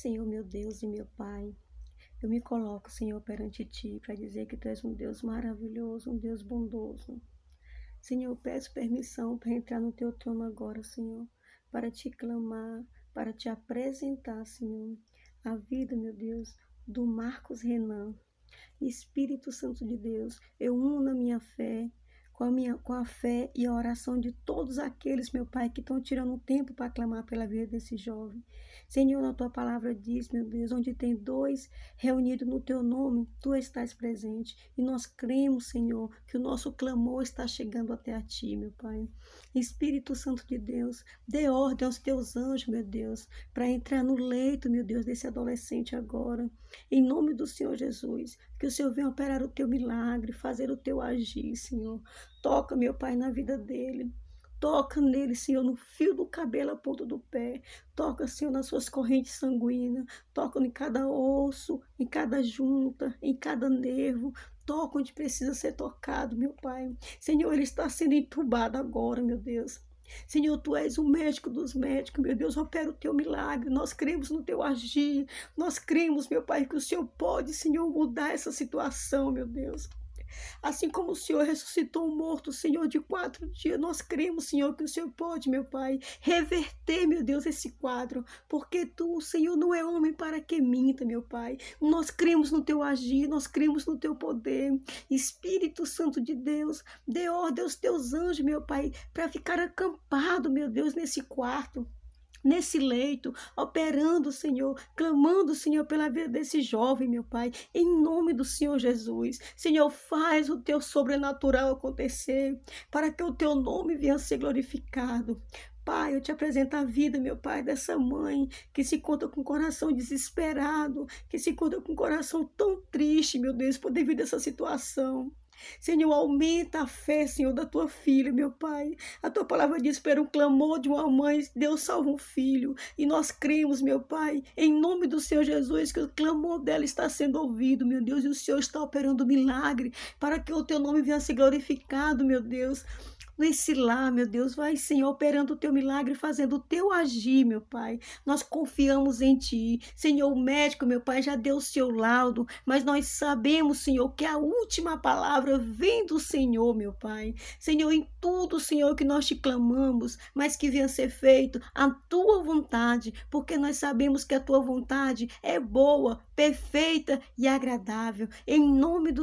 Senhor, meu Deus e meu Pai, eu me coloco, Senhor, perante Ti para dizer que Tu és um Deus maravilhoso, um Deus bondoso. Senhor, eu peço permissão para entrar no Teu trono agora, Senhor, para Te clamar, para Te apresentar, Senhor, a vida, meu Deus, do Marcos Renan. Espírito Santo de Deus, eu uno a minha fé com a, minha, com a fé e a oração de todos aqueles, meu Pai, que estão tirando tempo para clamar pela vida desse jovem. Senhor, na tua palavra diz, meu Deus, onde tem dois reunidos no teu nome, tu estás presente. E nós cremos, Senhor, que o nosso clamor está chegando até a ti, meu Pai. Espírito Santo de Deus, dê ordem aos teus anjos, meu Deus, para entrar no leito, meu Deus, desse adolescente agora. Em nome do Senhor Jesus, que o Senhor venha operar o teu milagre, fazer o teu agir, Senhor. Toca, meu Pai, na vida dele. Toca nele, Senhor, no fio do cabelo, a ponta do pé. Toca, Senhor, nas suas correntes sanguíneas. Toca em cada osso, em cada junta, em cada nervo. Toca onde precisa ser tocado, meu Pai. Senhor, ele está sendo entubado agora, meu Deus. Senhor, tu és o médico dos médicos, meu Deus, opera o teu milagre. Nós cremos no teu agir. Nós cremos, meu Pai, que o Senhor pode, Senhor, mudar essa situação, meu Deus. Assim como o Senhor ressuscitou o morto, Senhor, de quatro dias, nós cremos, Senhor, que o Senhor pode, meu Pai, reverter, meu Deus, esse quadro, porque tu, Senhor, não é homem para que minta, meu Pai. Nós cremos no teu agir, nós cremos no teu poder. Espírito Santo de Deus, dê ordem aos teus anjos, meu Pai, para ficar acampado, meu Deus, nesse quarto nesse leito, operando, Senhor, clamando, Senhor, pela vida desse jovem, meu Pai, em nome do Senhor Jesus. Senhor, faz o teu sobrenatural acontecer, para que o teu nome venha a ser glorificado. Pai, eu te apresento a vida, meu Pai, dessa mãe que se conta com o coração desesperado, que se conta com o coração tão triste, meu Deus, por devido a essa situação. Senhor, aumenta a fé, Senhor, da tua filha, meu Pai. A tua palavra diz: pelo um clamor de uma mãe, Deus salva um filho. E nós cremos, meu Pai, em nome do Senhor Jesus, que o clamor dela está sendo ouvido, meu Deus, e o Senhor está operando um milagre para que o teu nome venha a ser glorificado, meu Deus. Nesse lar, meu Deus, vai, Senhor, operando o teu milagre, fazendo o teu agir, meu Pai. Nós confiamos em ti. Senhor, o médico, meu Pai, já deu o seu laudo, mas nós sabemos, Senhor, que a última palavra vem do Senhor, meu Pai. Senhor, em tudo, Senhor, que nós te clamamos, mas que venha ser feito a tua vontade, porque nós sabemos que a tua vontade é boa, perfeita e agradável. Em nome do